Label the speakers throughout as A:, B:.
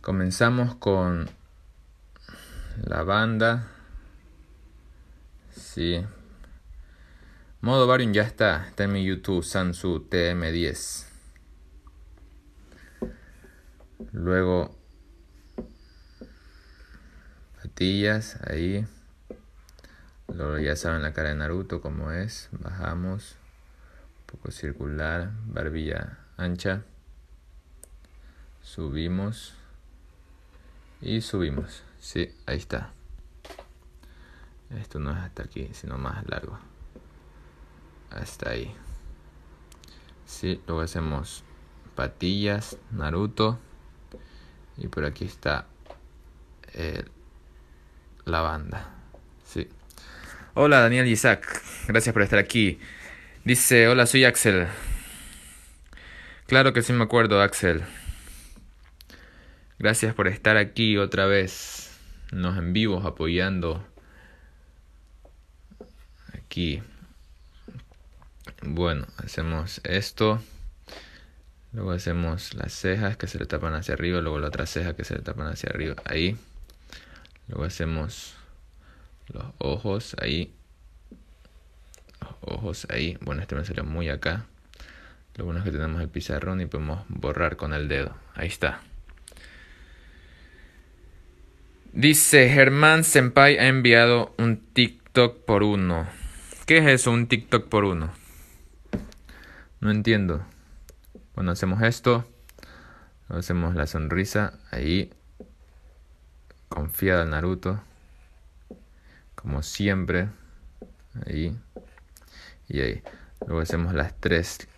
A: Comenzamos con la banda. Sí. Modo Varium ya está. Está mi YouTube, Sansu TM10. Luego. Patillas, ahí. Luego ya saben la cara de Naruto como es. Bajamos. Un poco circular. Barbilla ancha. Subimos y subimos sí ahí está esto no es hasta aquí sino más largo hasta ahí sí luego hacemos patillas Naruto y por aquí está eh, la banda sí hola Daniel Isaac gracias por estar aquí dice hola soy Axel claro que sí me acuerdo Axel Gracias por estar aquí otra vez, nos en vivos apoyando aquí. Bueno, hacemos esto. Luego hacemos las cejas que se le tapan hacia arriba, luego la otra ceja que se le tapan hacia arriba, ahí. Luego hacemos los ojos ahí. Los ojos ahí. Bueno, este me salió muy acá. Lo bueno es que tenemos el pizarrón y podemos borrar con el dedo. Ahí está. Dice Germán Senpai ha enviado un TikTok por uno. ¿Qué es eso, un TikTok por uno? No entiendo. Bueno, hacemos esto. Hacemos la sonrisa. Ahí. Confiada en Naruto. Como siempre. Ahí. Y ahí. Luego hacemos las tres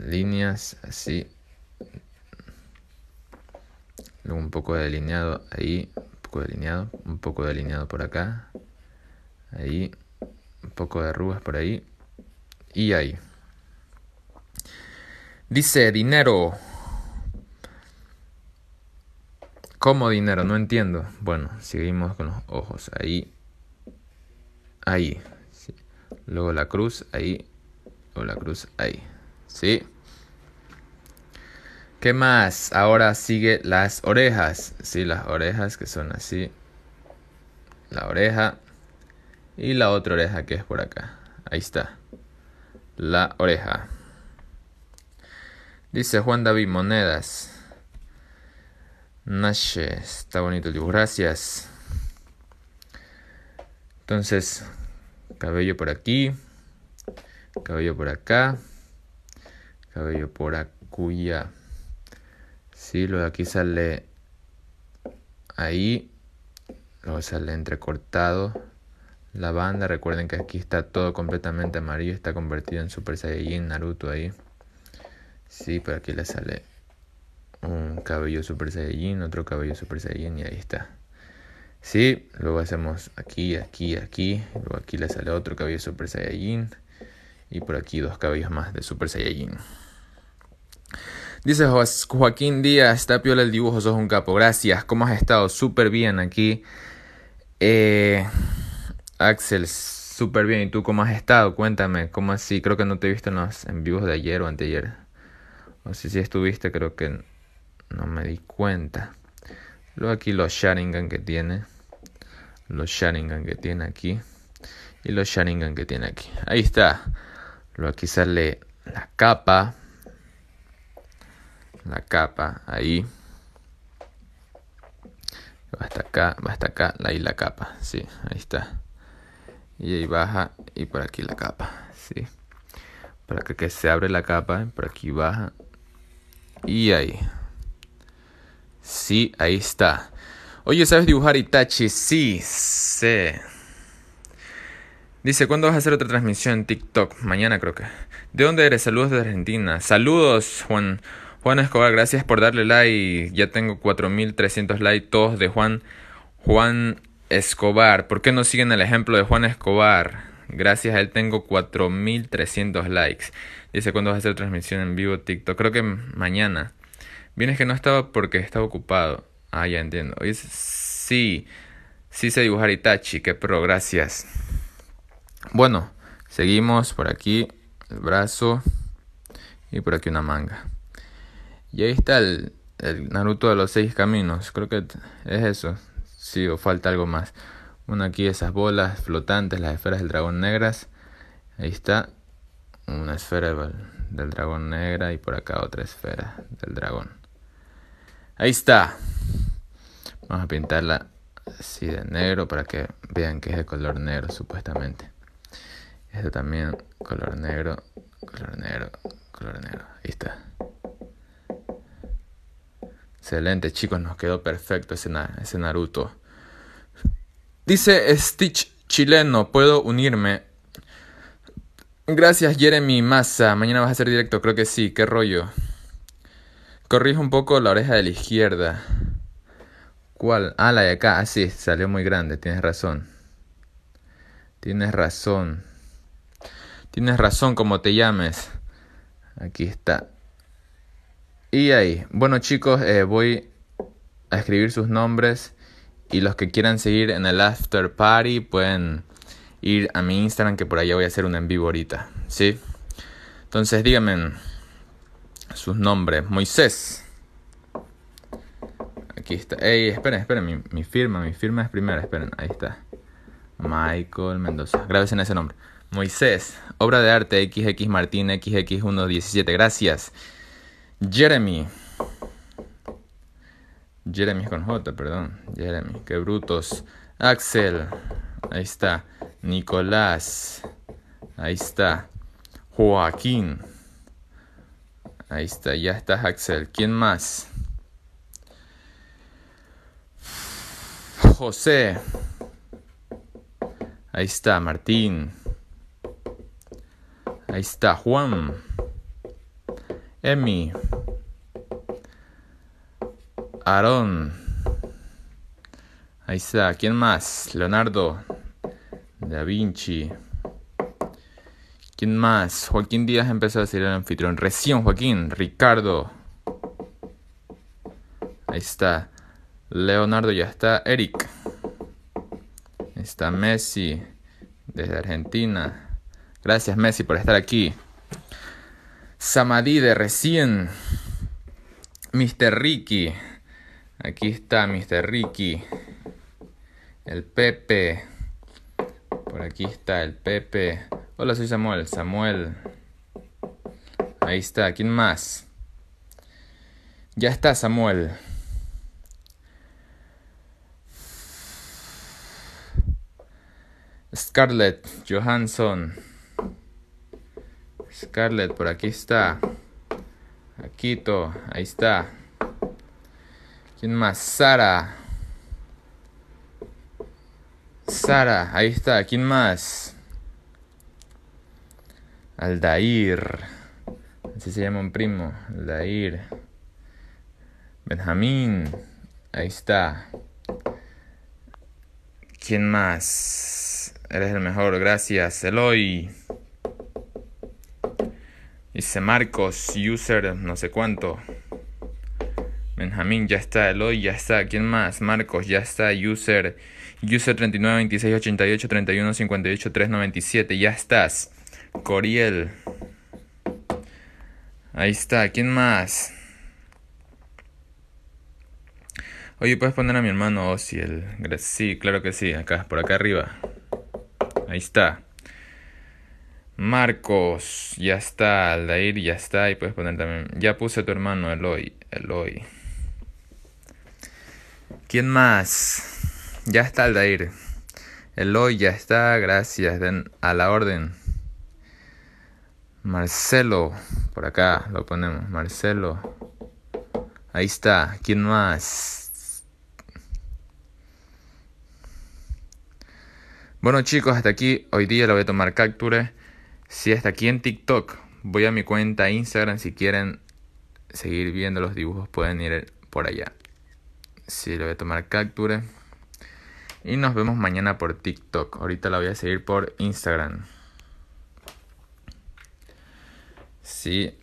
A: líneas. Así luego un poco delineado ahí, un poco delineado, un poco delineado por acá, ahí, un poco de arrugas por ahí y ahí. Dice dinero. ¿Cómo dinero? No entiendo. Bueno, seguimos con los ojos. Ahí. Ahí. Luego la cruz. Ahí. o la cruz. Ahí. ¿Sí? ¿Qué más? Ahora sigue las orejas. Sí, las orejas que son así. La oreja. Y la otra oreja que es por acá. Ahí está. La oreja. Dice Juan David Monedas. Nashe. Está bonito el dibujo. Gracias. Entonces, cabello por aquí. Cabello por acá. Cabello por acuya. ¿sí? de aquí sale ahí, luego sale entrecortado la banda. Recuerden que aquí está todo completamente amarillo, está convertido en Super Saiyajin Naruto ahí. Sí, por aquí le sale un cabello Super Saiyajin, otro cabello Super Saiyajin y ahí está. Sí, luego hacemos aquí, aquí, aquí. Luego aquí le sale otro cabello Super Saiyajin. Y por aquí dos cabellos más de Super Saiyajin. Dice Joaquín Díaz, está el dibujo, sos un capo. Gracias, ¿cómo has estado? Súper bien aquí. Eh, Axel, súper bien. ¿Y tú cómo has estado? Cuéntame, ¿cómo así? Creo que no te he visto en los en vivos de ayer o anteayer. O si estuviste, creo que no me di cuenta. Luego aquí los Sharingan que tiene. Los Sharingan que tiene aquí. Y los Sharingan que tiene aquí. Ahí está. Luego aquí sale la capa la capa ahí. Va hasta acá, va hasta acá, ahí la capa, sí, ahí está. Y ahí baja y por aquí la capa, sí. Para que, se abre la capa, por aquí baja y ahí. Sí, ahí está. Oye, ¿sabes dibujar Itachi? Sí, sé. Sí. Dice, ¿cuándo vas a hacer otra transmisión en TikTok? Mañana creo que. ¿De dónde eres? Saludos de Argentina. Saludos, Juan. Juan Escobar, gracias por darle like. Ya tengo 4.300 likes todos de Juan, Juan Escobar. ¿Por qué no siguen el ejemplo de Juan Escobar? Gracias a él tengo 4.300 likes. Dice, ¿cuándo vas a hacer transmisión en vivo TikTok? Creo que mañana. Vienes que no estaba porque estaba ocupado. Ah, ya entiendo. sí, sí sé dibujar Itachi, qué pro, gracias. Bueno, seguimos por aquí el brazo y por aquí una manga. Y ahí está el, Naruto de los seis caminos. Creo que es eso. Si sí, o falta algo más. Uno aquí esas bolas flotantes, las esferas del dragón negras. Ahí está una esfera del, del dragón negra y por acá otra esfera del dragón. Ahí está. Vamos a pintarla así de negro para que vean que es de color negro supuestamente. Esto también color negro, color negro, color negro. Ahí está. Excelente, chicos, nos quedó perfecto ese, Naruto. Dice Stitch chileno, puedo unirme. Gracias, Jeremy Massa. Mañana vas a hacer directo, creo que sí, qué rollo. Corrijo un poco la oreja de la izquierda. ¿Cuál? Ah, la de acá. Ah, sí, salió muy grande, tienes razón. Tienes razón. Tienes razón, como te llames. Aquí está. Y ahí, bueno chicos, eh, voy a escribir sus nombres y los que quieran seguir en el after party pueden ir a mi Instagram que por allá voy a hacer un en vivo ahorita, ¿sí? Entonces díganme sus nombres. Moisés. Aquí está. Ey, esperen, esperen, mi, firma, mi firma es primera, esperen, ahí está. Michael Mendoza. Graves en ese nombre. Moisés, obra de arte XX Martín XX117. Gracias. Jeremy. Jeremy con J, perdón. Jeremy, qué brutos. Axel. Ahí está. Nicolás. Ahí está. Joaquín. Ahí está, ya está Axel. ¿Quién más? José. Ahí está Martín. Ahí está Juan. Emi, Aarón, ahí está, ¿quién más? Leonardo, Da Vinci, ¿quién más? Joaquín Díaz empezó a ser el anfitrión, recién Joaquín, Ricardo, ahí está, Leonardo ya está, Eric, ahí está Messi, desde Argentina, gracias Messi por estar aquí. Samadí de recién. Mr. Ricky. Aquí está Mr. Ricky. El Pepe. Por aquí está el Pepe. Hola, soy Samuel. Samuel. Ahí está. ¿Quién más? Ya está Samuel. Scarlett Johansson. Scarlett, por aquí está. Aquito, ahí está. ¿Quién más? Sara. Sara, ahí está. ¿Quién más? Aldair. Así se llama un primo. Aldair. Benjamín. Ahí está. ¿Quién más? Eres el mejor. Gracias. Eloy. Dice Marcos, user, no sé cuánto. Benjamín, ya está. Eloy, ya está. ¿Quién más? Marcos, ya está. User, user 3926883158397, Ya estás. Coriel. Ahí está. ¿Quién más? Oye, ¿puedes poner a mi hermano Osiel? Sí, claro que sí. Acá, por acá arriba. Ahí está. Marcos, ya está, Aldair, ya está, y puedes poner también, ya puse tu hermano, Eloy, Eloy. ¿Quién más? Ya está, Aldair. Eloy, ya está, gracias, den a la orden. Marcelo, por acá lo ponemos, Marcelo. Ahí está, ¿quién más? Bueno chicos, hasta aquí, hoy día lo voy a tomar capture. Si hasta aquí en TikTok, voy a mi cuenta Instagram. Si quieren seguir viendo los dibujos, pueden ir por allá. Si sí, le voy a tomar Capture. Y nos vemos mañana por TikTok. Ahorita la voy a seguir por Instagram. sí.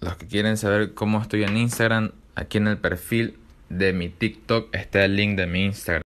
A: los que quieren saber cómo estoy en Instagram, aquí en el perfil de mi TikTok está el link de mi Instagram.